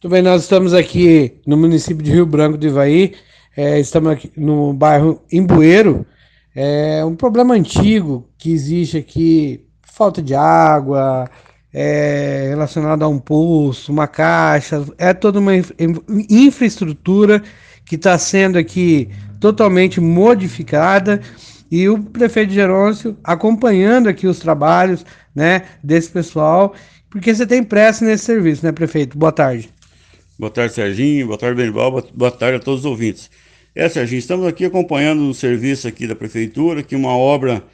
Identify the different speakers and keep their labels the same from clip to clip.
Speaker 1: Tudo bem, nós estamos aqui no município de Rio Branco do Ivaí, é, estamos aqui no bairro Imbueiro. É um problema antigo que existe aqui, falta de água, é, relacionado a um poço, uma caixa, é toda uma infraestrutura que está sendo aqui totalmente modificada e o prefeito Gerôncio acompanhando aqui os trabalhos né, desse pessoal, porque você tem pressa nesse serviço, né, prefeito? Boa tarde.
Speaker 2: Boa tarde, Serginho. Boa tarde, Benival, Boa tarde a todos os ouvintes. É, Serginho, estamos aqui acompanhando um serviço aqui da prefeitura, que é uma obra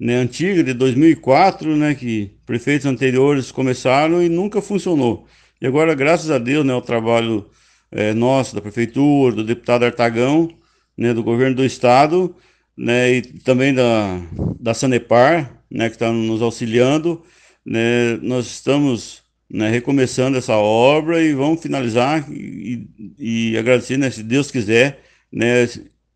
Speaker 2: né, antiga de 2004, né, que prefeitos anteriores começaram e nunca funcionou. E agora, graças a Deus, né, o trabalho é, nosso da prefeitura, do deputado Artagão, né, do governo do estado, né, e também da da Sanepar, né, que está nos auxiliando, né, nós estamos né, recomeçando essa obra e vamos finalizar e, e agradecer, né, se Deus quiser, né,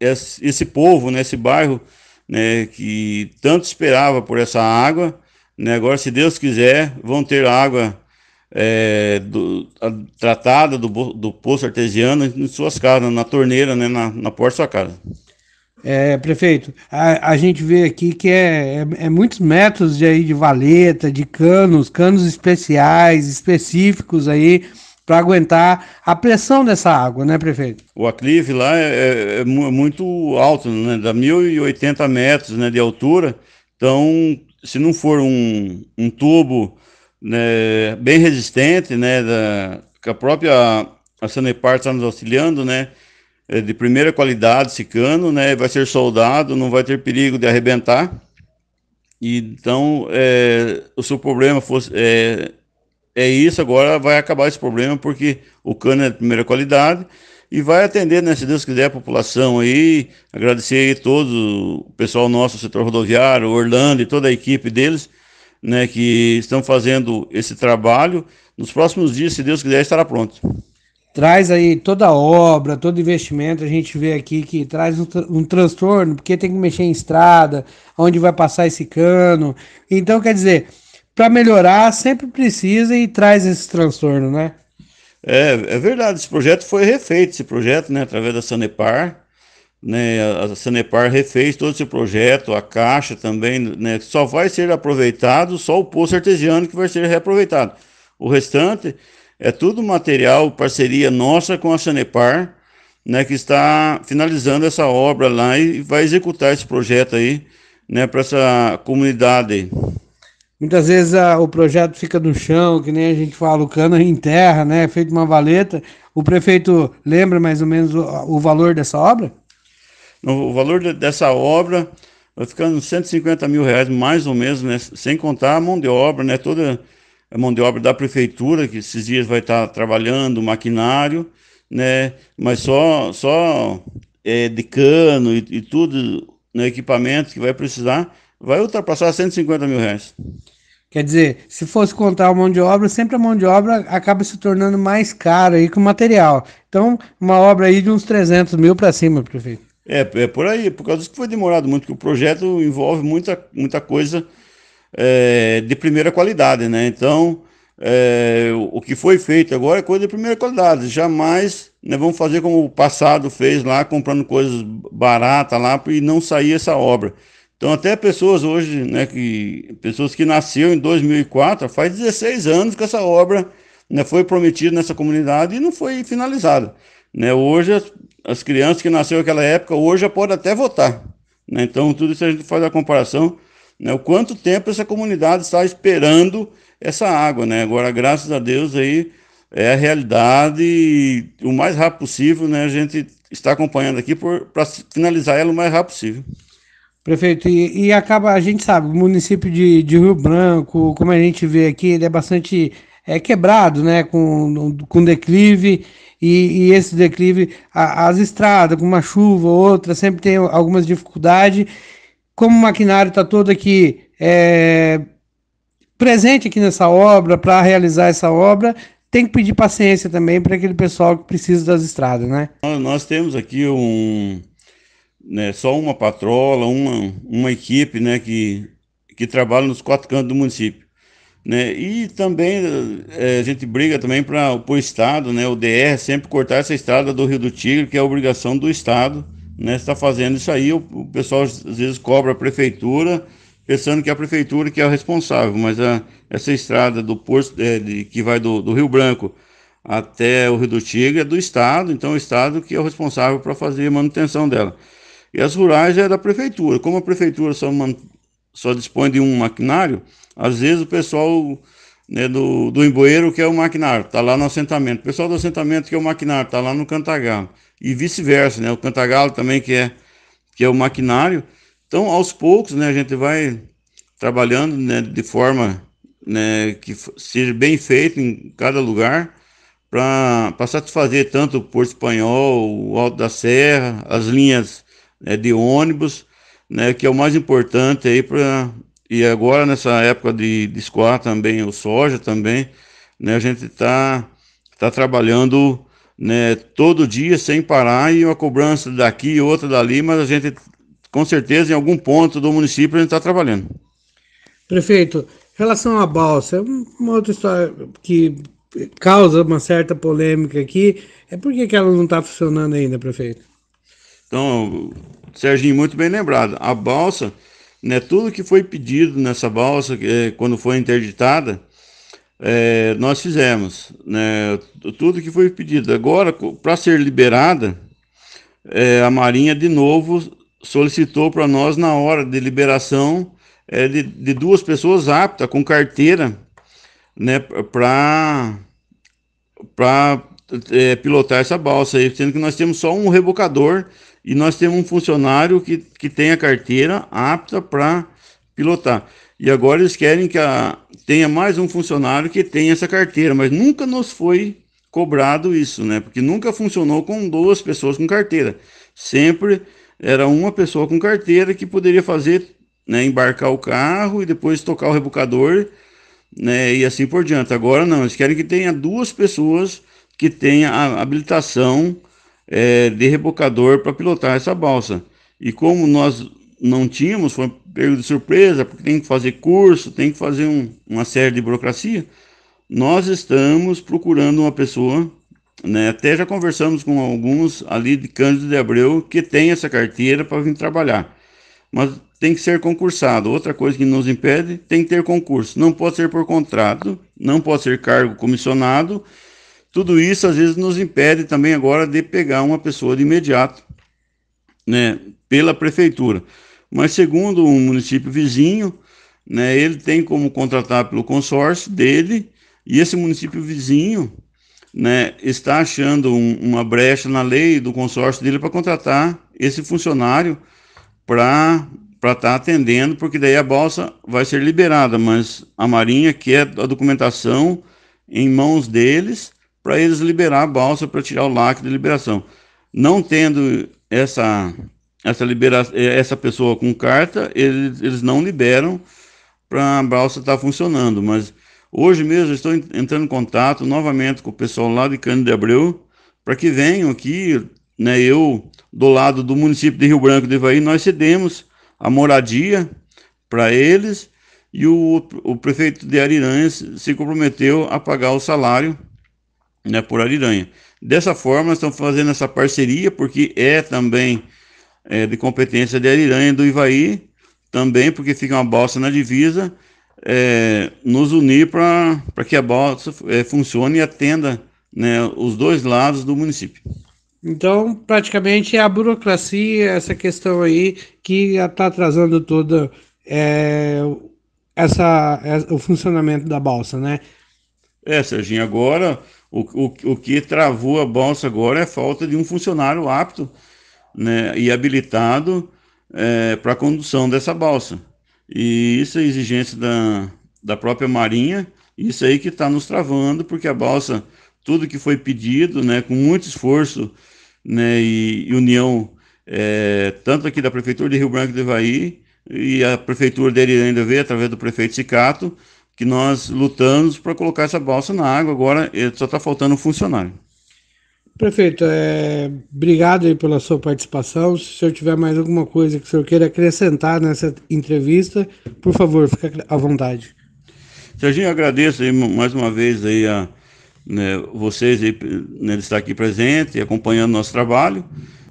Speaker 2: esse, esse povo, né, esse bairro né, que tanto esperava por essa água. Né, agora, se Deus quiser, vão ter água é, do, a, tratada do, do poço artesiano em suas casas, na torneira, né, na, na porta da sua casa.
Speaker 1: É, prefeito, a, a gente vê aqui que é, é, é, muitos métodos de, aí, de valeta, de canos, canos especiais, específicos aí, para aguentar a pressão dessa água, né, prefeito?
Speaker 2: O aclive lá é, é, é, é muito alto, né, dá 1.080 metros né, de altura, então se não for um, um tubo né, bem resistente, né, da, que a própria a Sanepar está nos auxiliando, né, é, de primeira qualidade, esse cano, né? Vai ser soldado, não vai ter perigo de arrebentar. então, é, o seu problema fosse é, é isso, agora vai acabar esse problema, porque o cano é de primeira qualidade e vai atender, né, se Deus quiser, a população aí. Agradecer aí todo o pessoal nosso, o setor rodoviário, Orlando e toda a equipe deles, né, que estão fazendo esse trabalho. Nos próximos dias, se Deus quiser, estará pronto
Speaker 1: traz aí toda obra, todo investimento, a gente vê aqui que traz um, um, transtorno, porque tem que mexer em estrada, onde vai passar esse cano. Então, quer dizer, para melhorar sempre precisa e traz esse transtorno, né?
Speaker 2: É, é verdade, esse projeto foi refeito, esse projeto, né, através da Sanepar, né, a Sanepar refez todo esse projeto, a Caixa também, né, só vai ser aproveitado só o poço artesiano que vai ser reaproveitado. O restante é tudo material, parceria nossa com a Sanepar, né, que está finalizando essa obra lá e vai executar esse projeto aí, né, para essa comunidade.
Speaker 1: Muitas vezes a, ah, o projeto fica no chão, que nem a gente fala, o cano enterra, né, é feito uma valeta. O prefeito lembra mais ou menos o, o valor dessa obra?
Speaker 2: O valor de, dessa obra vai ficando 150 mil reais, mais ou menos, né, sem contar a mão de obra, né, toda a é mão de obra da prefeitura, que esses dias vai estar trabalhando, maquinário, né? Mas só, só é, de cano e, e tudo, no né? equipamento que vai precisar, vai ultrapassar 150 mil reais. Quer dizer,
Speaker 1: se fosse contar a mão de obra, sempre a mão de obra acaba se tornando mais cara aí que o material. Então, uma obra aí de uns 300 mil para cima, prefeito.
Speaker 2: É, é por aí, por causa disso que foi demorado muito, que o projeto envolve muita, muita coisa é, de primeira qualidade, né? Então, é, o que foi feito agora é coisa de primeira qualidade. Jamais né, vamos fazer como o passado fez lá, comprando coisas baratas lá e não sair essa obra. Então, até pessoas hoje, né, que, pessoas que nasceram em 2004, faz 16 anos que essa obra né, foi prometida nessa comunidade e não foi finalizada. Né? Hoje, as, as crianças que nasceram naquela época, hoje já podem até votar. Né? Então, tudo isso a gente faz a comparação né? O quanto tempo essa comunidade está esperando essa água, né? Agora, graças a Deus, aí é a realidade e o mais rápido possível, né? A gente está acompanhando aqui para finalizar ela o mais rápido possível.
Speaker 1: Prefeito, e, e, acaba, a gente sabe, o município de, de Rio Branco, como a gente vê aqui, ele é bastante é, quebrado, né, com, com declive, e, e esse declive, a, as estradas, com uma chuva ou outra, sempre tem algumas dificuldades, como o maquinário está todo aqui é, presente aqui nessa obra, para realizar essa obra, tem que pedir paciência também para aquele pessoal que precisa das estradas, né?
Speaker 2: Então, nós temos aqui um, né, só uma patrola, uma, uma equipe né, que, que trabalha nos quatro cantos do município. Né? E também é, a gente briga também para o Estado, né, o DR, é sempre cortar essa estrada do Rio do Tigre, que é obrigação do Estado né, está fazendo isso aí. O, o, pessoal às vezes cobra a prefeitura, pensando que é a prefeitura que é a responsável, mas a, essa estrada do posto é, de, que vai do, do, Rio Branco até o Rio do Tigre é do Estado, então é o Estado que é o responsável para fazer a manutenção dela. E as rurais é da prefeitura. Como a prefeitura só, man, só dispõe de um maquinário, às vezes o pessoal né, do, do Imboeiro que é o maquinário, está lá no assentamento. O pessoal do assentamento que é o maquinário, está lá no Cantagalo e vice-versa, né? O Cantagalo também, que é, que é o maquinário. Então, aos poucos, né, a gente vai trabalhando né, de forma né, que seja bem feito em cada lugar para satisfazer tanto o Porto Espanhol, o Alto da Serra, as linhas né, de ônibus, né, que é o mais importante aí para e agora nessa época de, de escoar também o soja também, né, a gente está tá trabalhando né, todo dia sem parar e uma cobrança daqui e outra dali, mas a gente, com certeza, em algum ponto do município, a gente está trabalhando.
Speaker 1: Prefeito, em relação à balsa, é uma outra história que causa uma certa polêmica aqui, é por que, que ela não está funcionando ainda, prefeito?
Speaker 2: Então, Serginho, muito bem lembrado, a balsa, né, tudo que foi pedido nessa balsa, é, quando foi interditada, é, nós fizemos né, tudo que foi pedido. Agora, para ser liberada, é, a Marinha de novo solicitou para nós, na hora de liberação, é, de, de, duas pessoas aptas, com carteira, né, para é, pilotar essa balsa aí, sendo que nós temos só um rebocador e nós temos um funcionário que, que tem a carteira apta para pilotar. E agora eles querem que a, tenha mais um funcionário que tenha essa carteira, mas nunca nos foi cobrado isso, né? Porque nunca funcionou com duas pessoas com carteira. Sempre era uma pessoa com carteira que poderia fazer, né, embarcar o carro e depois tocar o rebocador, né, e assim por diante. Agora não, eles querem que tenha duas pessoas que tenha a habilitação é, de rebocador para pilotar essa balsa. E como nós não tínhamos, foi um período de surpresa, porque tem que fazer curso, tem que fazer um, uma série de burocracia. Nós estamos procurando uma pessoa, né, até já conversamos com alguns ali de Cândido de Abreu, que tem essa carteira para vir trabalhar. Mas tem que ser concursado. Outra coisa que nos impede, tem que ter concurso. Não pode ser por contrato, não pode ser cargo comissionado. Tudo isso às vezes nos impede também agora de pegar uma pessoa de imediato, né, pela prefeitura. Mas segundo um município vizinho, né, ele tem como contratar pelo consórcio dele, e esse município vizinho né, está achando um, uma brecha na lei do consórcio dele para contratar esse funcionário para estar tá atendendo, porque daí a balsa vai ser liberada, mas a Marinha quer é a documentação em mãos deles para eles liberar a balsa para tirar o lacre de liberação. Não tendo essa essa, libera eh, essa pessoa com carta, eles, eles não liberam para a balsa estar tá funcionando. Mas hoje mesmo estou entrando em contato novamente com o pessoal lá de Cândido de Abreu para que venham aqui, né, eu, do lado do município de Rio Branco de Ivaí, nós cedemos a moradia para eles e o, o prefeito de Ariranha se comprometeu a pagar o salário né, por Ariranha. Dessa forma, estamos fazendo essa parceria, porque é também é, de competência de Ariranha e do Ivaí, também porque fica uma balsa na divisa, é, nos unir para que a balsa é, funcione e atenda né, os dois lados do município. Então,
Speaker 1: praticamente é a burocracia, essa questão aí, que está atrasando todo é, essa, é, o funcionamento da balsa, né?
Speaker 2: É, Serginho, agora o, o, o que travou a balsa agora é a falta de um funcionário apto né, e habilitado é, para a condução dessa balsa. E isso é exigência da, da própria Marinha, isso aí que está nos travando, porque a balsa, tudo que foi pedido, né, com muito esforço né, e, e união, é, tanto aqui da Prefeitura de Rio Branco do Ivaí, e a Prefeitura dele ainda vê através do prefeito Cicato que nós lutamos para colocar essa balsa na água, agora eh, só está faltando um funcionário.
Speaker 1: Prefeito, é, obrigado pela sua participação. Se o senhor tiver mais alguma coisa que o senhor queira acrescentar nessa entrevista, por favor, fique à vontade.
Speaker 2: Serginho, agradeço aí, mais uma vez aí a, né, vocês aí, né, estar aqui presente e acompanhando nosso trabalho.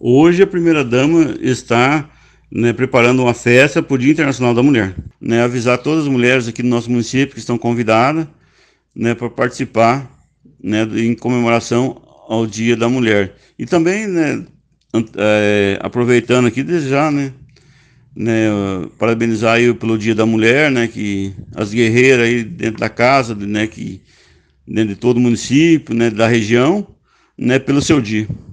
Speaker 2: Hoje a primeira-dama está né, preparando uma festa para o Dia Internacional da Mulher. Né, avisar todas as mulheres aqui do nosso município que estão convidadas né, para participar né, em comemoração ao Dia da Mulher. E também, né, é, aproveitando aqui, desejar, né, né, parabenizar aí pelo Dia da Mulher, né, que as guerreiras aí dentro da casa, né, que dentro né, de todo o município, né, da região, né, pelo seu dia.